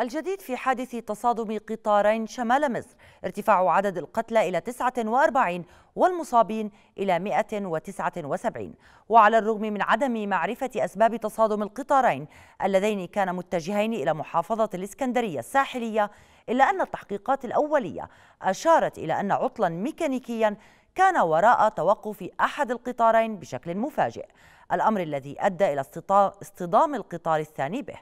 الجديد في حادث تصادم قطارين شمال مصر ارتفاع عدد القتلى إلى 49 والمصابين إلى 179 وعلى الرغم من عدم معرفة أسباب تصادم القطارين اللذين كان متجهين إلى محافظة الإسكندرية الساحلية إلا أن التحقيقات الأولية أشارت إلى أن عطلا ميكانيكيا كان وراء توقف أحد القطارين بشكل مفاجئ الأمر الذي أدى إلى اصطدام القطار الثاني به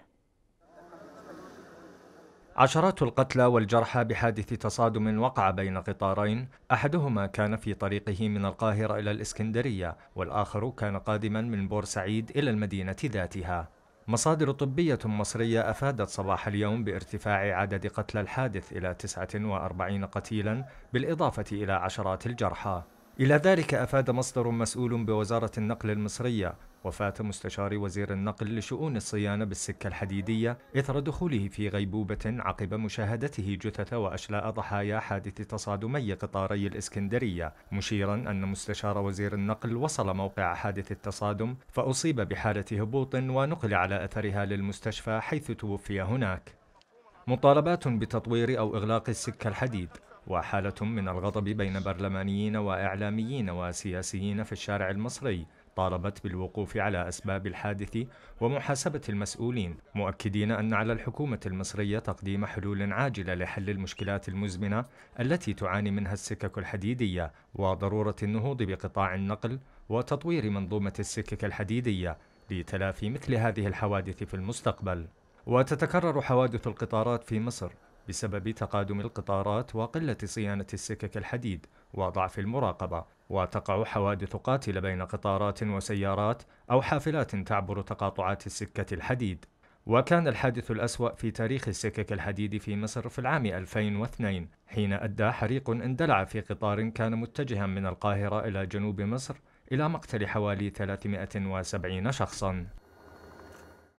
عشرات القتلى والجرحى بحادث تصادم وقع بين قطارين احدهما كان في طريقه من القاهره الى الاسكندريه والاخر كان قادما من بورسعيد الى المدينه ذاتها مصادر طبية مصرية أفادت صباح اليوم بارتفاع عدد قتلى الحادث إلى 49 قتيلا بالإضافة إلى عشرات الجرحى إلى ذلك أفاد مصدر مسؤول بوزارة النقل المصرية وفاة مستشار وزير النقل لشؤون الصيانة بالسكة الحديدية إثر دخوله في غيبوبة عقب مشاهدته جثث وأشلاء ضحايا حادث تصادمي قطاري الإسكندرية مشيرا أن مستشار وزير النقل وصل موقع حادث التصادم فأصيب بحالة هبوط ونقل على أثرها للمستشفى حيث توفي هناك مطالبات بتطوير أو إغلاق السكة الحديد وحالة من الغضب بين برلمانيين وإعلاميين وسياسيين في الشارع المصري طالبت بالوقوف على أسباب الحادث ومحاسبة المسؤولين مؤكدين أن على الحكومة المصرية تقديم حلول عاجلة لحل المشكلات المزمنة التي تعاني منها السكك الحديدية وضرورة النهوض بقطاع النقل وتطوير منظومة السكك الحديدية لتلافي مثل هذه الحوادث في المستقبل وتتكرر حوادث القطارات في مصر بسبب تقادم القطارات وقلة صيانة السكك الحديد وضعف المراقبة وتقع حوادث قاتلة بين قطارات وسيارات أو حافلات تعبر تقاطعات السكة الحديد وكان الحادث الأسوأ في تاريخ السكك الحديد في مصر في العام 2002 حين أدى حريق اندلع في قطار كان متجها من القاهرة إلى جنوب مصر إلى مقتل حوالي 370 شخصاً